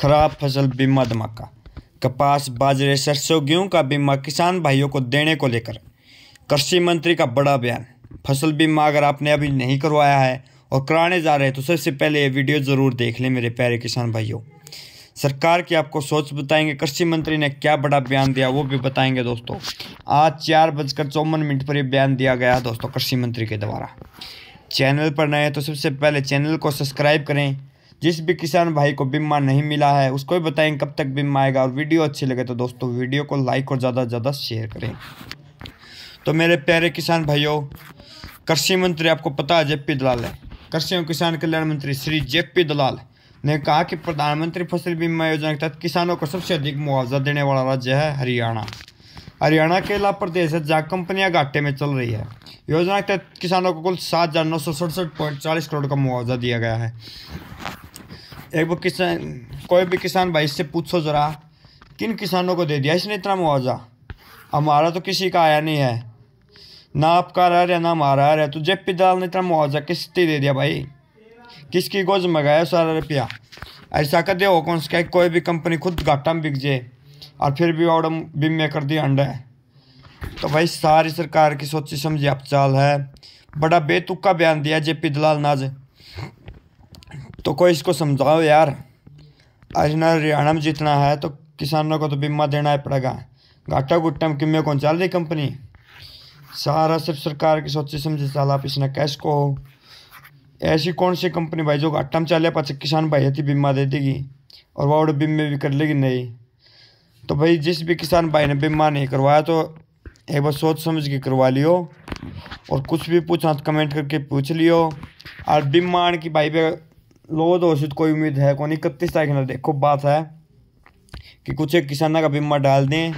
खराब फसल बीमा धमाका कपास बाजरे सरसों गेहूं का बीमा किसान भाइयों को देने को लेकर कृषि मंत्री का बड़ा बयान फसल बीमा अगर आपने अभी नहीं करवाया है और कराने जा रहे हैं तो सबसे पहले ये वीडियो ज़रूर देख लें मेरे प्यारे किसान भाइयों सरकार की आपको सोच बताएंगे कृषि मंत्री ने क्या बड़ा बयान दिया वो भी बताएंगे दोस्तों आज चार बजकर चौवन मिनट पर यह बयान दिया गया दोस्तों कृषि मंत्री के द्वारा चैनल पर नए तो सबसे पहले चैनल को सब्सक्राइब करें जिस भी किसान भाई को बीमा नहीं मिला है उसको भी बताएं कब तक बीमा आएगा और वीडियो अच्छी लगे तो दोस्तों वीडियो को लाइक और ज़्यादा से ज़्यादा शेयर करें तो मेरे प्यारे किसान भाइयों कृषि मंत्री आपको पता है जेपी दलाल है कृषि और किसान कल्याण मंत्री श्री जेपी दलाल ने कहा कि प्रधानमंत्री फसल बीमा योजना के तहत किसानों को सबसे अधिक मुआवजा देने वाला राज्य है हरियाणा हरियाणा के अलावा प्रदेश है जहाँ कंपनियां घाटे में चल रही है योजना के तहत किसानों को कुल सात हज़ार नौ सौ सड़सठ पॉइंट चालीस करोड़ का मुआवजा दिया गया है एक बार किसान कोई भी किसान भाई इससे पूछो ज़रा किन किसानों को दे दिया इसने इतना मुआवजा हमारा तो किसी का आया नहीं है ना आपका रह रहा ना हमारा रह रहा तो जेब दलाल ने इतना मुआवजा किसते दे दिया भाई किसकी गोज मंगाया सारा रुपया ऐसा कर दे हो कौन सा कोई भी कंपनी खुद घाटा में बिक जाए और फिर भी ऑर्डर बीमे कर दिया अंडा है तो भाई सारी सरकार की सोची समझी अपचाल है बड़ा बेतुका बयान दिया जे पी दलाल नाज तो कोई इसको समझाओ यार आज ना हरियाणा में जीतना है तो किसानों को तो बीमा देना ही पड़ेगा घाटा गुट्टा में किमे कौन चल रही कंपनी सारा सिर्फ सरकार की सोची समझे चला आप इसने कैश को ऐसी कौन सी कंपनी भाई जो घाटा में चले पाचे किसान भाई अति बीमा दे देगी और वह और बीमे भी कर लेगी नहीं तो भाई जिस भी किसान भाई ने बीमा नहीं करवाया तो एक बार सोच समझ के करवा लियो और कुछ भी पूछा तो कमेंट करके पूछ लियो और बीमा की भाई भी लोगों हर्षित कोई उम्मीद है कौन इकतीस तारीख ना देखो बात है कि कुछ एक किसाना का बीमा डाल दें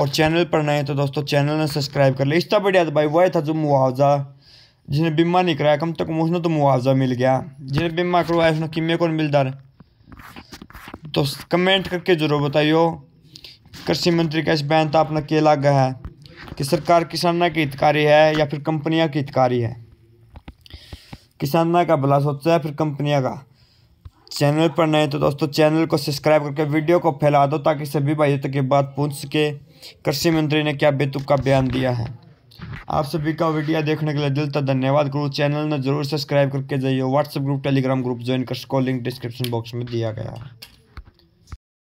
और चैनल पर नए तो दोस्तों चैनल ने सब्सक्राइब कर लिया इसका बढ़िया तो भाई वह था जो मुआवजा जिन्हें बीमा नहीं कराया कम तक उसने तो मुआवजा मिल गया जिन्हें बीमा करवाया उसने किमे कौन मिल है तो कमेंट करके जरूर बताइयो कृषि मंत्री का इस बयान तो अपना क्या लगा है कि सरकार किसानों की हितकारी है या फिर कंपनियां की हितकारी है किसान का भला सोचता है फिर कंपनियाँ का चैनल पर नए तो दोस्तों चैनल को सब्सक्राइब करके वीडियो को फैला दो ताकि सभी भाइयों तक ये बात पूछ सके कृषि मंत्री ने क्या बेतुक का बयान दिया है आप सभी का वीडियो देखने के लिए दिल तक धन्यवाद गुरु चैनल ने जरूर सब्सक्राइब करके जाइए WhatsApp group Telegram group join कर सको लिंक डिस्क्रिप्शन बॉक्स में दिया गया है